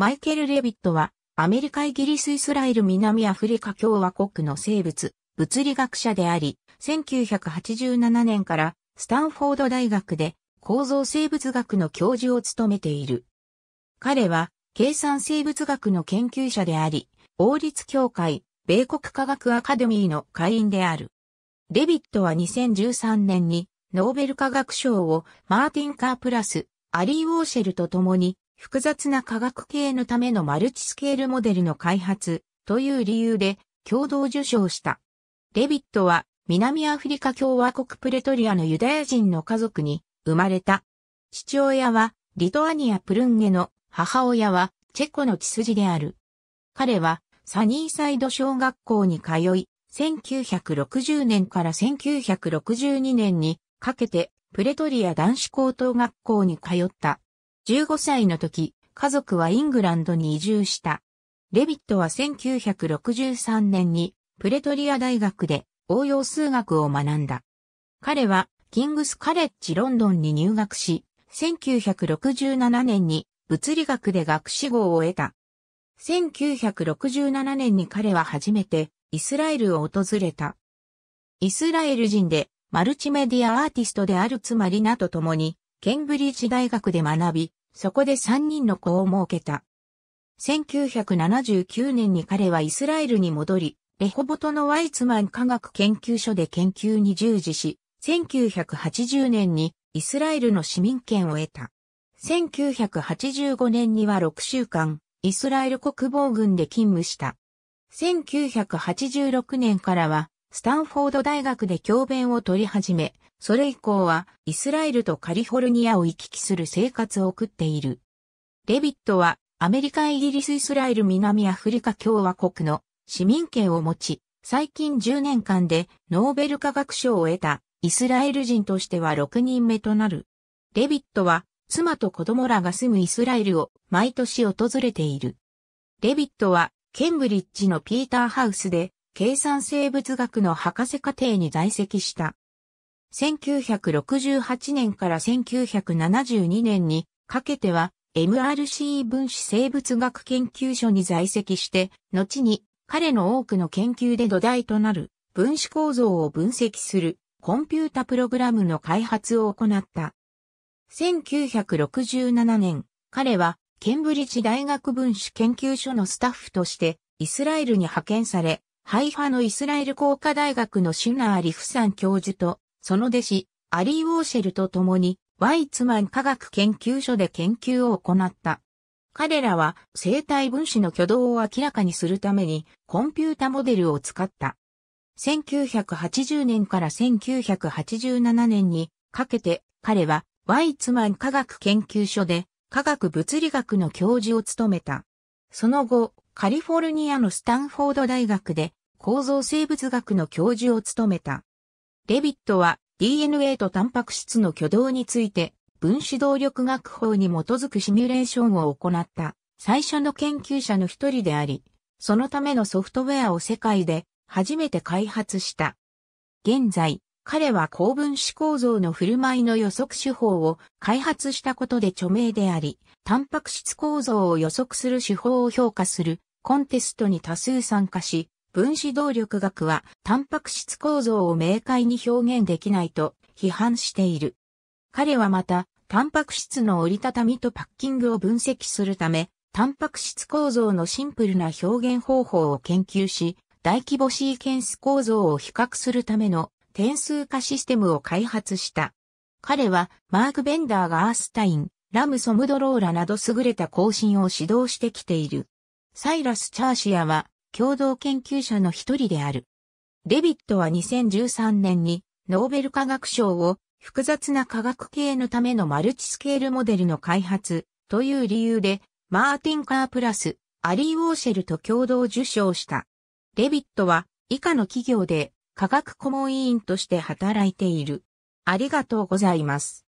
マイケル・レビットは、アメリカ・イギリス・イスラエル南アフリカ共和国の生物、物理学者であり、1987年からスタンフォード大学で構造生物学の教授を務めている。彼は、計算生物学の研究者であり、王立協会、米国科学アカデミーの会員である。レビットは2013年にノーベル科学賞をマーティン・カープラス、アリー・ウォーシェルと共に複雑な科学系のためのマルチスケールモデルの開発という理由で共同受賞した。レビットは南アフリカ共和国プレトリアのユダヤ人の家族に生まれた。父親はリトアニア・プルンゲの母親はチェコの血筋である。彼はサニーサイド小学校に通い、1960年から1962年にかけてプレトリア男子高等学校に通った。15歳の時、家族はイングランドに移住した。レビットは1963年にプレトリア大学で応用数学を学んだ。彼はキングスカレッジロンドンに入学し、1967年に物理学で学士号を得た。1967年に彼は初めてイスラエルを訪れた。イスラエル人でマルチメディアアーティストであるつまりなと共にケンブリッジ大学で学び、そこで3人の子を設けた。1979年に彼はイスラエルに戻り、レホボトのワイツマン科学研究所で研究に従事し、1980年にイスラエルの市民権を得た。1985年には6週間、イスラエル国防軍で勤務した。1986年からは、スタンフォード大学で教鞭を取り始め、それ以降はイスラエルとカリフォルニアを行き来する生活を送っている。デビットはアメリカイギリスイスラエル南アフリカ共和国の市民権を持ち、最近10年間でノーベル化学賞を得たイスラエル人としては6人目となる。デビットは妻と子供らが住むイスラエルを毎年訪れている。デビットはケンブリッジのピーターハウスで計算生物学の博士課程に在籍した。1968年から1972年にかけては MRC 分子生物学研究所に在籍して、後に彼の多くの研究で土台となる分子構造を分析するコンピュータプログラムの開発を行った。1967年、彼はケンブリッジ大学分子研究所のスタッフとしてイスラエルに派遣され、ハイファのイスラエル工科大学のシュナー・リフさん教授とその弟子、アリー・ウォーシェルと共に、ワイツマン科学研究所で研究を行った。彼らは生体分子の挙動を明らかにするためにコンピュータモデルを使った。1980年から1987年にかけて彼はワイツマン科学研究所で科学物理学の教授を務めた。その後、カリフォルニアのスタンフォード大学で構造生物学の教授を務めた。レビットは DNA とタンパク質の挙動について分子動力学法に基づくシミュレーションを行った最初の研究者の一人であり、そのためのソフトウェアを世界で初めて開発した。現在、彼は高分子構造の振る舞いの予測手法を開発したことで著名であり、タンパク質構造を予測する手法を評価するコンテストに多数参加し、分子動力学は、タンパク質構造を明快に表現できないと批判している。彼はまた、タンパク質の折りたたみとパッキングを分析するため、タンパク質構造のシンプルな表現方法を研究し、大規模シーケンス構造を比較するための点数化システムを開発した。彼はマーク・ベンダーがアースタイン、ラム・ソムドローラなど優れた更新を指導してきている。サイラス・チャーシアは共同研究者の一人である。デビットは2013年にノーベル化学賞を複雑な化学系のためのマルチスケールモデルの開発という理由でマーティン・カープラス、アリー・ウォーシェルと共同受賞した。デビットは以下の企業で科学顧問委員として働いている。ありがとうございます。